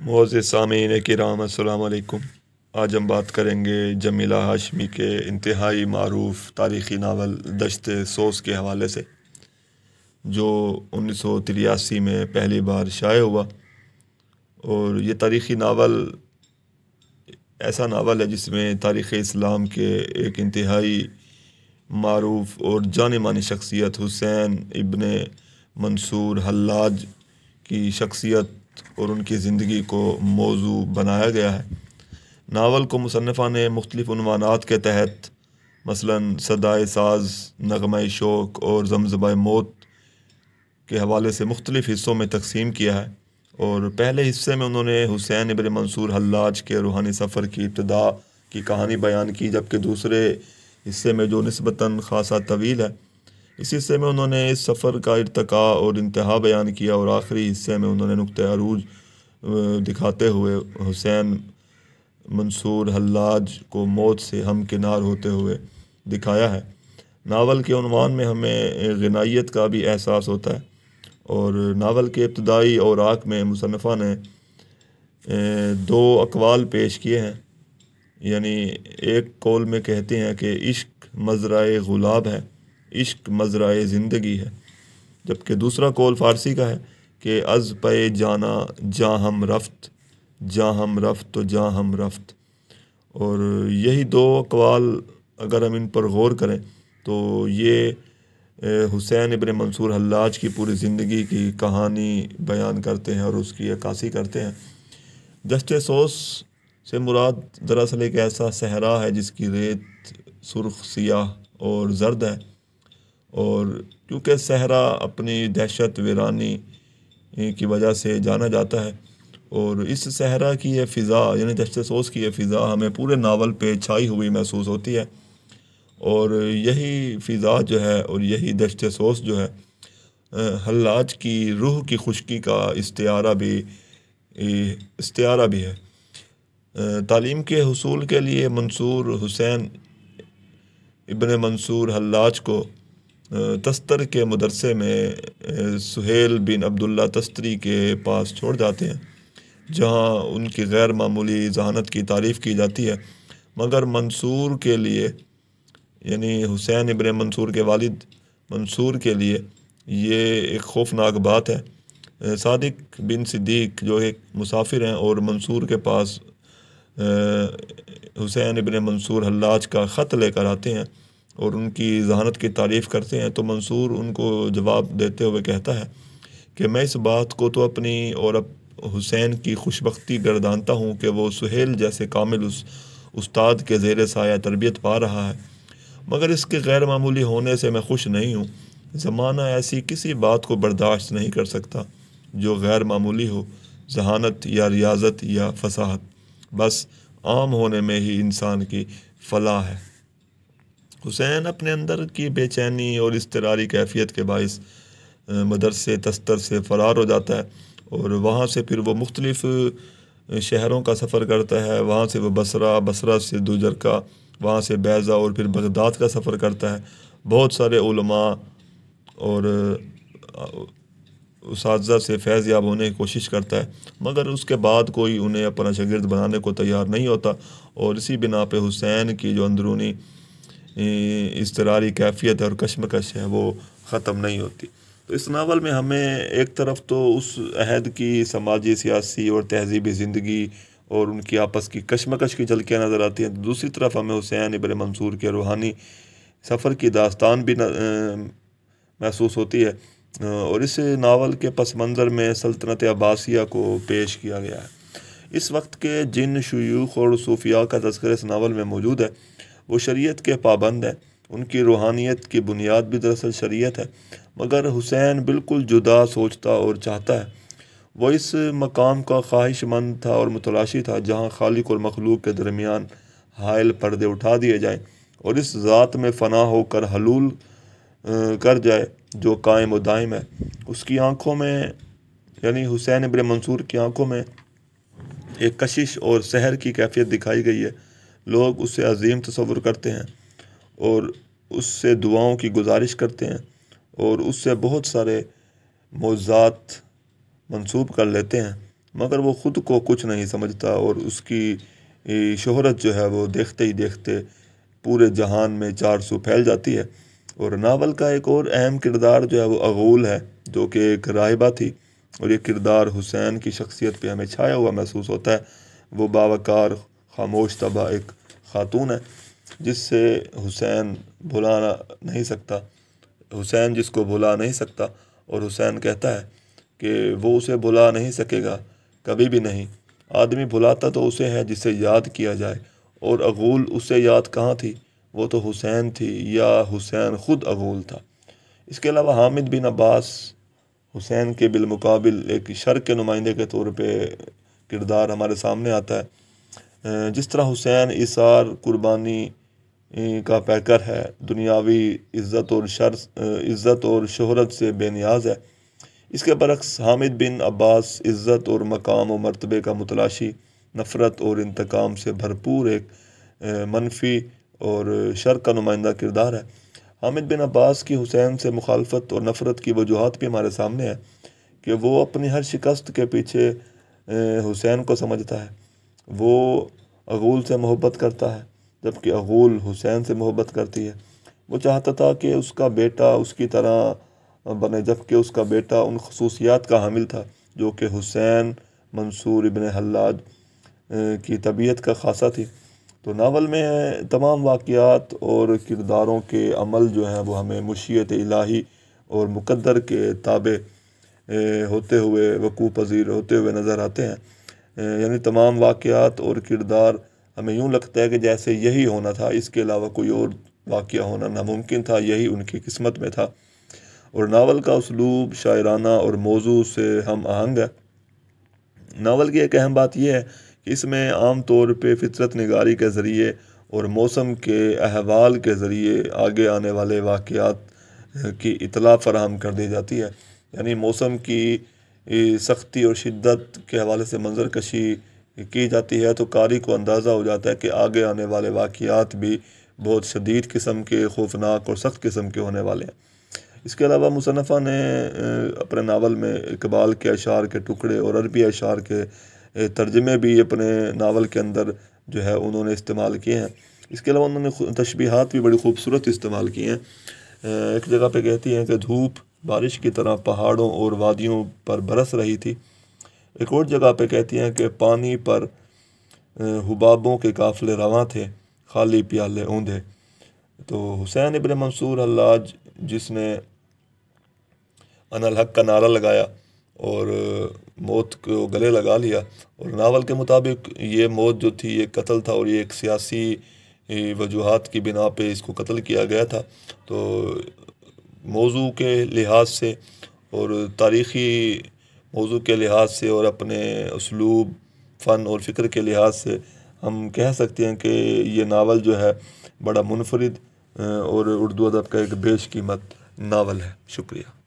Moz सामीन कराम अल्लाम आज हम बात करेंगे जमीला हाशमी के इंतहाई मरूफ तारीख़ी नावल दशत सोस के हवाले से जो उन्नीस सौ तिरासी में पहली बार शाये हुआ और ये तारीख़ी नावल ऐसा नावल है जिसमें तारीख़ इस्लाम के एक इंतहाई मरूफ और जाने मानी शख्सियत हुसैन इबन मंसूर हल्लाज की शख्सियत और उनकी ज़िंदगी को मौजू बनाया गया है नावल को मुसनफ़ा ने मुख्तलिफ़ानात के तहत मसलन सदाए साज नगम शोक और जमजबा मौत के हवाले से मुख्तलिफ़ हिस्सों में तकसीम किया है और पहले हिस्से में उन्होंने हुसैन इबन मंसूर हल्लाज के रूहानी सफ़र की इब्तदा की कहानी बयान की जबकि दूसरे हिस्से में जो नस्बता खासा तवील है इस हिस्से में उन्होंने इस सफ़र का इरतका और इंतहा बयान किया और आखिरी हिस्से में उन्होंने नुकते अरूज दिखाते हुए हुसैन मंसूर हल्लाज को मौत से हमकिनार होते हुए दिखाया है नावल के अनवान में हमें गनाइत का भी एहसास होता है और नावल के इब्तदाई और आक में मुसनफ़ा ने दो अकवाल पेश किए हैं यानी एक कौल में कहते हैं कि इश्क मजरा गुलाब है इश्क मजरा ज़िंदगी है जबकि दूसरा कौल फ़ारसी का है कि अज़ पे जाना जा हम रफ्त जा हम रफ्त तो जा हम रफ्त और यही दो कवाल अगर हम इन पर गौर करें तो ये हुसैन इबन मंसूर हल्लाज की पूरी ज़िंदगी की कहानी बयान करते हैं और उसकी अक्सी करते हैं दस्ट सोस से मुराद दरअसल एक ऐसा सहरा है जिसकी रेत सुर्ख सियाह और जर्द है और क्योंकि सहरा अपनी दहशत वीरानी की वजह से जाना जाता है और इस सहरा की यह फ़िज़ा यानी दहशत सोस की यह फ़िज़ा हमें पूरे नावल पे छाई हुई महसूस होती है और यही फ़िज़ा जो है और यही दहशत सोस जो है हल्लाज की रूह की खुशकी का इस्तारा भी इस्तारा भी है तालीम के हसूल के लिए मंसूर हुसैन इबन मंसूर हल्लाज को तस्तर के मदरसे में सुहेल बिन अब्दुल्ला तस्तरी के पास छोड़ जाते हैं जहाँ उनकी गैर मामूली जहानत की तारीफ़ की जाती है मगर मंसूर के लिए यानी हुसैन इब्र मंसूर के वालिद मंसूर के लिए ये एक खौफनाक बात है सादिक बिन सिद्दीक जो एक मुसाफिर हैं और मंसूर के पास हुसैन इबन मंसूर हल्लाज का ख़त लेकर आते हैं और उनकी जहानत की तारीफ़ करते हैं तो मंसूर उनको जवाब देते हुए कहता है कि मैं इस बात को तो अपनी और अप हुसैन की खुशबख्ती गर्दानता हूँ कि वो सुहेल जैसे कामिल उस उस्ताद के जेर साया तरबियत पा रहा है मगर इसके गैर मामूली होने से मैं खुश नहीं हूँ ज़माना ऐसी किसी बात को बर्दाश्त नहीं कर सकता जो गैर मामूली हो जहानत या रियाजत या फसाहत बस आम होने में ही इंसान की फलाह है हुसैन अपने अंदर की बेचैनी और इसतरारी कैफियत के बायस मदरसे तस्तर से फ़रार हो जाता है और वहाँ से फिर वो मुख्तलिफ़ शहरों का सफ़र करता है वहाँ से वह बसरा बसरा से दूजर का वहाँ से बैज़ा और फिर बगदाद का सफ़र करता है बहुत सारे उलमा और उस से फैज़ याब होने की कोशिश करता है मगर उसके बाद कोई उन्हें अपना शगिर्द बनाने को तैयार नहीं होता और इसी बिना पर हुसैन की जो अंदरूनी इसतरारी कैफियत और कशमकश है वो ख़त्म नहीं होती तो इस नावल में हमें एक तरफ तो उस अहद की समाजी सियासी और तहजीबी ज़िंदगी और उनकी आपस की कशमकश की झलकियाँ नज़र आती हैं तो दूसरी तरफ हमें हुसैन इबर मंसूर के रूहानी सफ़र की दास्तान भी महसूस होती है और इस नावल के पस मंज़र में सल्तनत अब्बासिया को पेश किया गया है इस वक्त के जिन शयूख और सूफिया का तस्कर इस नावल में मौजूद है वो शरीयत के पाबंद हैं उनकी रूहानियत की बुनियाद भी दरअसल शरीयत है मगर हुसैन बिल्कुल जुदा सोचता और चाहता है वह इस मकाम का ख्वाहिशमंद था और मुतलाशी था जहाँ खालिक और मखलूक के दरमियान हायल पर्दे उठा दिए जाएँ और इस ज़ात में फना होकर हलूल कर जाए जो कायम दायम है उसकी आँखों में यानी हुसैन इब्र मंसूर की आँखों में एक कशिश और शहर की कैफियत दिखाई गई है लोग उससे अजीम तस्वुर करते हैं और उससे दुआओं की गुजारिश करते हैं और उससे बहुत सारे मौजात मंसूब कर लेते हैं मगर वो ख़ुद को कुछ नहीं समझता और उसकी शहरत जो है वो देखते ही देखते पूरे जहान में चार सौ फैल जाती है और नावल का एक और अहम किरदार जो है वो अगूल है जो कि एक राहबा थी और ये किरदार हुसैन की शख्सियत पे हमें छाया हुआ महसूस होता है वो बावकार खामोश तबा एक खातून है जिससे हुसैन भुला नहीं सकता हुसैन जिसको भुला नहीं सकता और हुसैन कहता है कि वो उसे भुला नहीं सकेगा कभी भी नहीं आदमी भुलाता तो उसे है जिसे याद किया जाए और अगूल उसे याद कहाँ थी वो तो हुसैन थी या हुसैन ख़ुद अगूल था इसके अलावा हामिद बिन अब्बास हुसैन के बिलमकबिल एक शर के नुमाइंदे के तौर पे किरदार हमारे सामने आता है जिस तरह हुसैन इसार कुर्बानी का पैकर है दुनियावी इज़्ज़त और शर इज़्ज़त और शहरत से बेनियाज है इसके बरक्स हामिद बिन अब्बास इज़्ज़त और मकाम और मरतबे का मुतलाशी नफ़रत और इंतकाम से भरपूर एक मनफी और शर का नुमाइंदा किरदार है हामिद बिन अब्बास की हुसैन से मुखालफत और नफ़रत की वजूहत भी हमारे सामने है कि वो अपनी हर शिकस्त के पीछे हुसैन को समझता है वो अगूल से मोहब्बत करता है जबकि अगूल हुसैन से मोहब्बत करती है वो चाहता था कि उसका बेटा उसकी तरह बने जबकि उसका बेटा उन खसूसियात का हामिल था जो कि हुसैन मंसूर इबन हल्लाज की तबीयत का खासा थी तो नावल में तमाम वाक़ात और किरदारों के अमल जो हैं वो हमें मुशीत इलाही और मुकद्दर के ताबे होते हुए वकू पजीर होते हुए नज़र आते हैं यानी तमाम वाक़ात और किरदार हमें यूँ लगता है कि जैसे यही होना था इसके अलावा कोई और वाक़ होना नामुमकिन था यही उनकी किस्मत में था और नावल का उसलूब शायराना और मौजू से हम आहंग है नावल की एक अहम बात यह है कि इसमें आम तौर पर फितरत नगारी के ज़रिए और मौसम के अहवाल के ज़रिए आगे आने वाले वाक़ की इतला फराहम कर दी जाती है यानी मौसम की सख्ती और शिद्दत के हवाले से मंजर कशी की जाती है तो कारी को अंदाज़ा हो जाता है कि आगे आने वाले वाक़ात भी बहुत शदीद किस्म के खौफनाक और सख्त किस्म के होने वाले हैं इसके अलावा मुसनफ़ा ने अपने नावल में इकबाल के अशार के टुकड़े और अरबी अशार के तर्जमे भी अपने नावल के अंदर जो है उन्होंने इस्तेमाल किए हैं इसके अलावा उन्होंने तशबीहात भी बड़ी खूबसूरत इस्तेमाल की हैं एक जगह पे कहती हैं कि धूप बारिश की तरह पहाड़ों और वादियों पर बरस रही थी एक और जगह पे कहती हैं कि पानी पर हुबाबों के काफ़िले रवा थे खाली प्याले ऊँधे तो हुसैन इब्र मंसूर अल्लाज जिसने अनल हक का नारा लगाया और मौत को गले लगा लिया और नावल के मुताबिक ये मौत जो थी ये कत्ल था और ये एक सियासी वजूहत की बिना पे इसको कत्ल किया गया था तो मौजू के लिहाज से और तारीख़ी मौजू के लिहाज से और अपने उसलूब फ़न और फ़िक्र के लिहाज से हम कह सकते हैं कि ये नावल जो है बड़ा मुनफरद और उर्दू अदब का एक बेशकीमत नावल है शुक्रिया